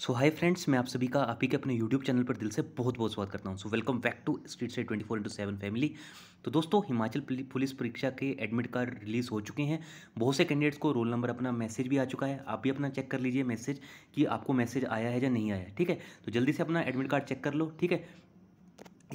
सो hi friends मैं आप सभी का आप ही के अपने यूट्यूब चैनल पर दिल से बहुत बहुत स्वागत करता हूँ so welcome back to street से twenty four into seven family तो दोस्तों हिमाचल पुलिस परीक्षा के एडमिट कार्ड रिलीज़ हो चुके हैं बहुत से कैंडिडेट्स को रोल नंबर अपना मैसेज भी आ चुका है आप भी अपना चेक कर लीजिए मैसेज कि आपको मैसेज आया है या नहीं आया ठीक है तो जल्दी से अपना एडमिट कार्ड चेक कर लो ठीक है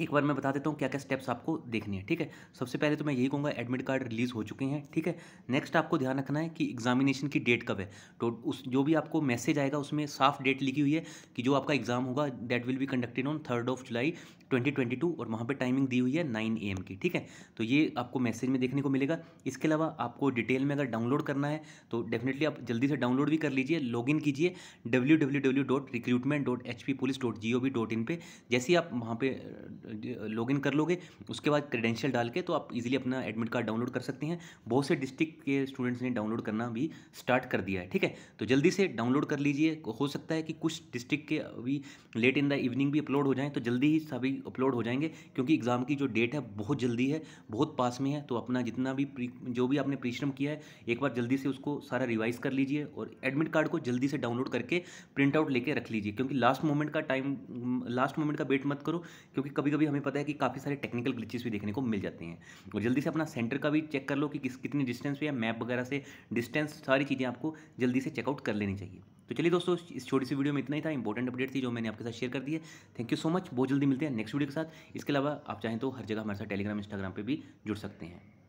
एक बार मैं बता देता हूँ क्या क्या स्टेप्स आपको देखने हैं ठीक है सबसे पहले तो मैं यही कहूँगा एडमिट कार्ड रिलीज़ हो चुके हैं ठीक है नेक्स्ट आपको ध्यान रखना है कि एग्जामिनेशन की डेट कब है तो उस जो भी आपको मैसेज आएगा उसमें साफ डेट लिखी हुई है कि जो आपका एग्ज़ाम होगा that will be conducted on third of July twenty और वहाँ पर टाइमिंग दी हुई है नाइन एम की ठीक है तो ये आपको मैसेज में देखने को मिलेगा इसके अलावा आपको डिटेल में अगर डाउनलोड करना है तो डेफिनेटली आप जल्दी से डाउनलोड भी कर लीजिए लॉग कीजिए W W W dot recruitment dot H P police G O V dot in पर जैसे ही आप वहाँ पर लॉगिन कर लोगे उसके बाद क्रेडेंशियल डाल के तो आप इजीली अपना एडमिट कार्ड डाउनलोड कर सकते हैं बहुत से डिस्ट्रिक्ट के स्टूडेंट्स ने डाउनलोड करना भी स्टार्ट कर दिया है ठीक है तो जल्दी से डाउनलोड कर लीजिए हो सकता है कि कुछ डिस्ट्रिक्ट के अभी लेट इन द इवनिंग भी अपलोड हो जाएँ तो जल्दी ही सभी अपलोड हो जाएंगे क्योंकि एग्ज़ाम की जो डेट है बहुत जल्दी है बहुत पास में है तो अपना जितना भी जो भी आपने परिश्रम किया है एक बार जल्दी से उसको सारा रिवाइज़ कर लीजिए और एडमिट कार्ड को जल्दी से डाउनलोड करके प्रिंट आउट लेके रख लीजिए क्योंकि लास्ट मोमेंट का टाइम लास्ट मोमेंट का वेट मत करो क्योंकि कभी कभी हमें पता है कि काफ़ी सारे टेक्निकल ग्लिचेस भी देखने को मिल जाते हैं और जल्दी से अपना सेंटर का भी चेक कर लो कि किस कितनी डिस्टेंस या मैप वगैरह से डिस्टेंस सारी चीज़ें आपको जल्दी से चेकआउट कर लेनी चाहिए तो चलिए दोस्तों इस छोटी सी वीडियो में इतना ही था इंपॉर्टेंट अपडेट थी जो मैंने आपके साथ शेयर कर दी है थैंक यू सो मच बहुत जल्दी मिलते हैं नेक्स्ट वीडियो के साथ इसके अलावा आप चाहें तो हर जगह हमारे साथ टेलीग्राम इंस्टाग्राम पर भी जुड़ सकते हैं